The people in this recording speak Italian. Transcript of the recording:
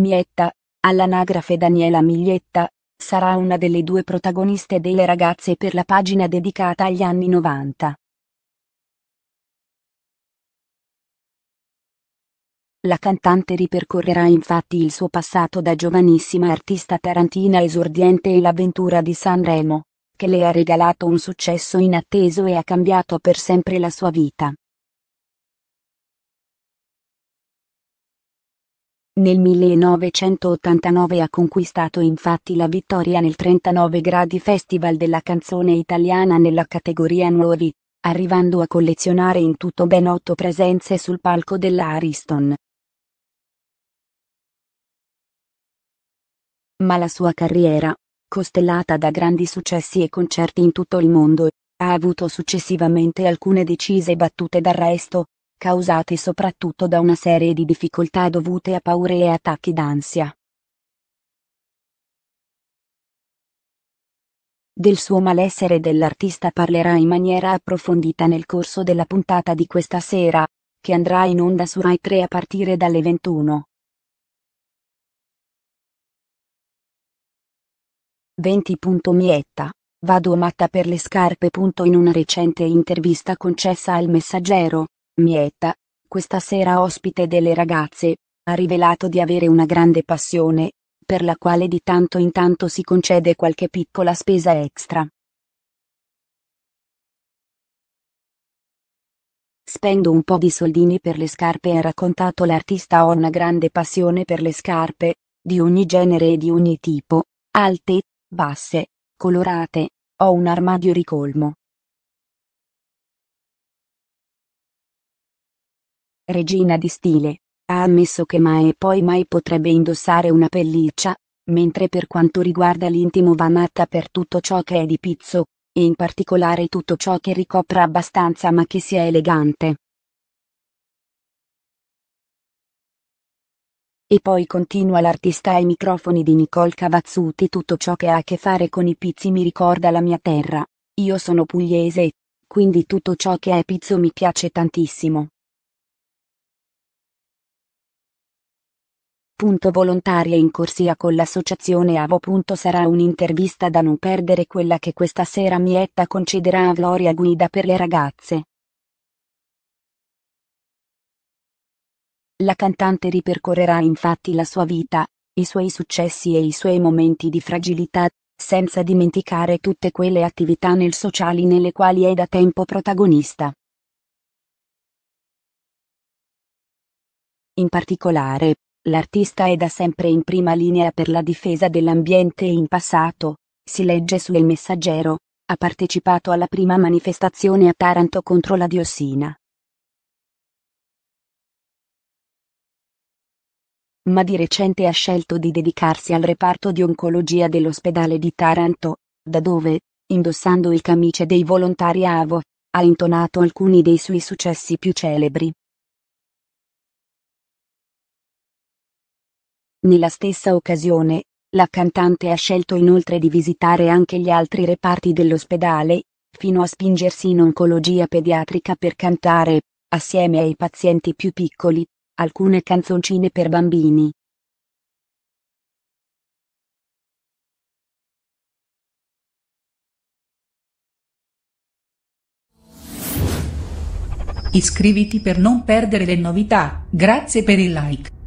Mietta, all'anagrafe Daniela Miglietta, sarà una delle due protagoniste delle ragazze per la pagina dedicata agli anni 90. La cantante ripercorrerà infatti il suo passato da giovanissima artista tarantina esordiente e l'avventura di Sanremo, che le ha regalato un successo inatteso e ha cambiato per sempre la sua vita. Nel 1989 ha conquistato infatti la vittoria nel 39 gradi Festival della canzone italiana nella categoria Nuovi, arrivando a collezionare in tutto ben otto presenze sul palco della Ariston. Ma la sua carriera, costellata da grandi successi e concerti in tutto il mondo, ha avuto successivamente alcune decise battute d'arresto, causate soprattutto da una serie di difficoltà dovute a paure e attacchi d'ansia. Del suo malessere dell'artista parlerà in maniera approfondita nel corso della puntata di questa sera, che andrà in onda su Rai 3 a partire dalle 21. 20. Mietta, vado matta per le scarpe. In una recente intervista concessa al Messaggero, Mietta, questa sera ospite delle ragazze, ha rivelato di avere una grande passione, per la quale di tanto in tanto si concede qualche piccola spesa extra. Spendo un po' di soldini per le scarpe ha raccontato l'artista ho una grande passione per le scarpe, di ogni genere e di ogni tipo, alte, basse, colorate, ho un armadio ricolmo. regina di stile, ha ammesso che mai e poi mai potrebbe indossare una pelliccia, mentre per quanto riguarda l'intimo va matta per tutto ciò che è di pizzo, e in particolare tutto ciò che ricopra abbastanza ma che sia elegante. E poi continua l'artista ai microfoni di Nicole Cavazzuti tutto ciò che ha a che fare con i pizzi mi ricorda la mia terra, io sono pugliese, quindi tutto ciò che è pizzo mi piace tantissimo. Punto volontaria in corsia con l'associazione AVO. Sarà un'intervista da non perdere quella che questa sera Mietta concederà a Gloria Guida per le ragazze. La cantante ripercorrerà infatti la sua vita, i suoi successi e i suoi momenti di fragilità, senza dimenticare tutte quelle attività nel sociali nelle quali è da tempo protagonista. In particolare, L'artista è da sempre in prima linea per la difesa dell'ambiente e in passato, si legge su El Messaggero, ha partecipato alla prima manifestazione a Taranto contro la diossina. Ma di recente ha scelto di dedicarsi al reparto di oncologia dell'ospedale di Taranto, da dove, indossando il camice dei volontari AVO, ha intonato alcuni dei suoi successi più celebri. Nella stessa occasione, la cantante ha scelto inoltre di visitare anche gli altri reparti dell'ospedale, fino a spingersi in oncologia pediatrica per cantare, assieme ai pazienti più piccoli, alcune canzoncine per bambini. Iscriviti per non perdere le novità, grazie per il like.